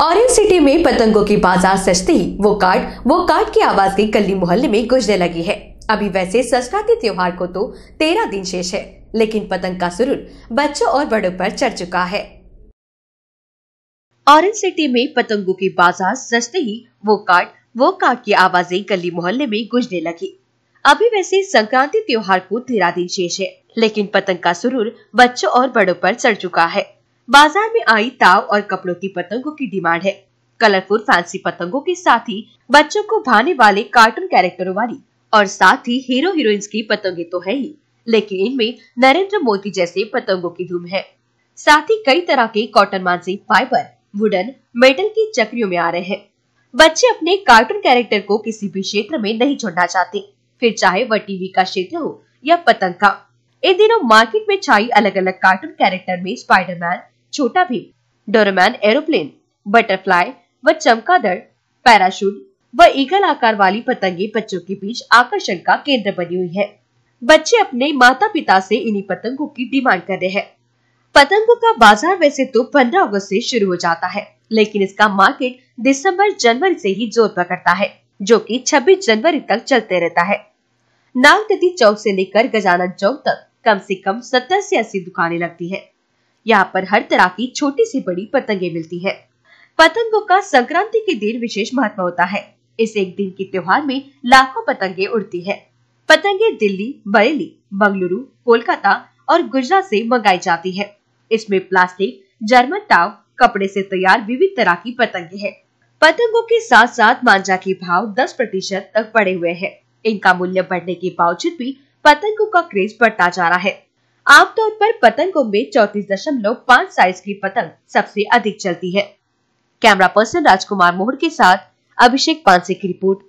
Orange city में पतंगों की बाजार सजते ही वो काट वो काट की आवाज की गली मोहल्ले में गूंजने लगी है अभी वैसे संस्कृति त्योहार को तो तेरह दिन शेष है लेकिन पतंग का सुरुर बच्चों और बड़ों पर चढ़ चुका है ऑरेंज सिटी में पतंगों की बाजार सजते ही वो काट वो काट की आवाजें गली मोहल्ले में गुजने लगी अभी वैसे संक्रांति त्योहार को तेरह दिन शेष है लेकिन पतंग का सुरूर बच्चों और बड़ों पर चढ़ चुका है बाजार में आई ताव और कपड़ों की पतंगों की डिमांड है कलरफुल फैंसी पतंगों के साथ ही बच्चों को भाने वाले कार्टून कैरेक्टरों वाली और साथ ही हीरो हीरोइंस की पतंगे तो है ही लेकिन इनमें नरेंद्र मोदी जैसे पतंगों की धूम है साथ ही कई तरह के कॉटन मानसी फाइबर वुडन मेटल की चक्रियों में आ रहे हैं बच्चे अपने कार्टून कैरेक्टर को किसी भी क्षेत्र में नहीं छोड़ना चाहते फिर चाहे वह टीवी का क्षेत्र हो या पतंग का इन दिनों मार्केट में छाई अलग अलग कार्टून कैरेक्टर में स्पाइडरमैन छोटा भीम डोरमैन एरोप्लेन बटरफ्लाई व चमकादड़ पैराशूट व ईगल आकार वाली पतंगे बच्चों के बीच आकर्षण का केंद्र बनी हुई है बच्चे अपने माता पिता से इन्हीं पतंगों की डिमांड कर रहे हैं पतंगों का बाजार वैसे तो 15 अगस्त से शुरू हो जाता है लेकिन इसका मार्केट दिसंबर जनवरी से ही जोर पकड़ता है जो कि 26 जनवरी तक चलते रहता है नागदत्ती चौक से लेकर गजानन चौक तक कम से कम सत्तर से अस्सी दुकानें लगती है यहाँ पर हर तरह की छोटी से बड़ी पतंगे मिलती है पतंगों का संक्रांति के दिन विशेष महत्व होता है इस एक दिन के त्योहार में लाखों पतंगे उड़ती है पतंगे दिल्ली बरेली बंगलुरु कोलकाता और गुजरात से मंगाई जाती है इसमें प्लास्टिक जर्मन टाव कपड़े से तैयार विविध तरह की पतंगे हैं। पतंगों के साथ साथ मांजा के भाव 10 प्रतिशत तक बढ़े हुए हैं। इनका मूल्य बढ़ने के बावजूद भी पतंगों का क्रेज बढ़ता जा रहा है आमतौर पर पतंगों में चौतीस दशमलव पाँच साइज की पतंग सबसे अधिक चलती है कैमरा पर्सन राजकुमार मोहर के साथ अभिषेक पांसे की रिपोर्ट